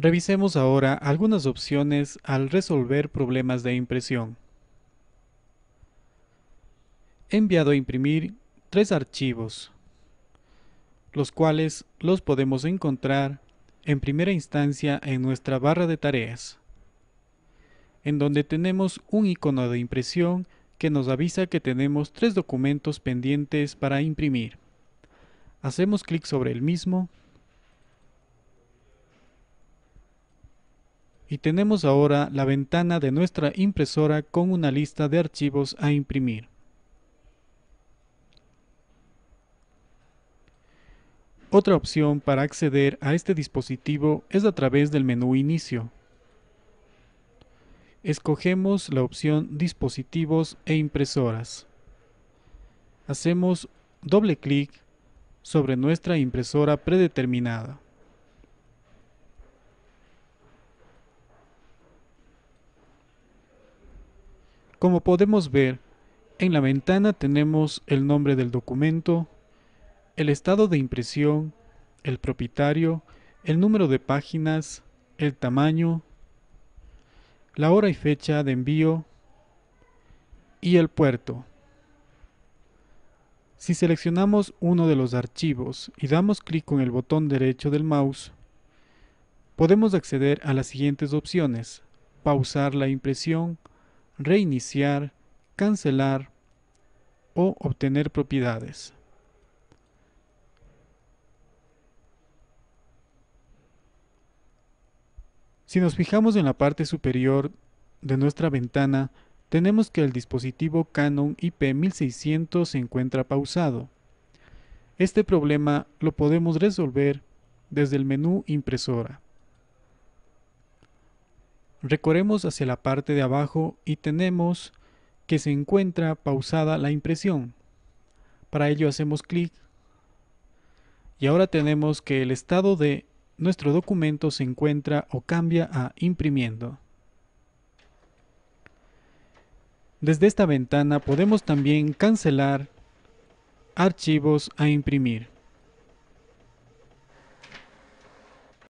Revisemos ahora algunas opciones al resolver problemas de impresión. He enviado a imprimir tres archivos, los cuales los podemos encontrar en primera instancia en nuestra barra de tareas, en donde tenemos un icono de impresión que nos avisa que tenemos tres documentos pendientes para imprimir. Hacemos clic sobre el mismo y tenemos ahora la ventana de nuestra impresora con una lista de archivos a imprimir. Otra opción para acceder a este dispositivo es a través del menú Inicio. Escogemos la opción Dispositivos e impresoras. Hacemos doble clic sobre nuestra impresora predeterminada. Como podemos ver, en la ventana tenemos el nombre del documento, el estado de impresión, el propietario, el número de páginas, el tamaño, la hora y fecha de envío y el puerto. Si seleccionamos uno de los archivos y damos clic con el botón derecho del mouse, podemos acceder a las siguientes opciones, pausar la impresión, reiniciar, cancelar o obtener propiedades. Si nos fijamos en la parte superior de nuestra ventana, tenemos que el dispositivo Canon IP1600 se encuentra pausado. Este problema lo podemos resolver desde el menú impresora. Recorremos hacia la parte de abajo y tenemos que se encuentra pausada la impresión. Para ello hacemos clic y ahora tenemos que el estado de nuestro documento se encuentra o cambia a imprimiendo. Desde esta ventana podemos también cancelar archivos a imprimir.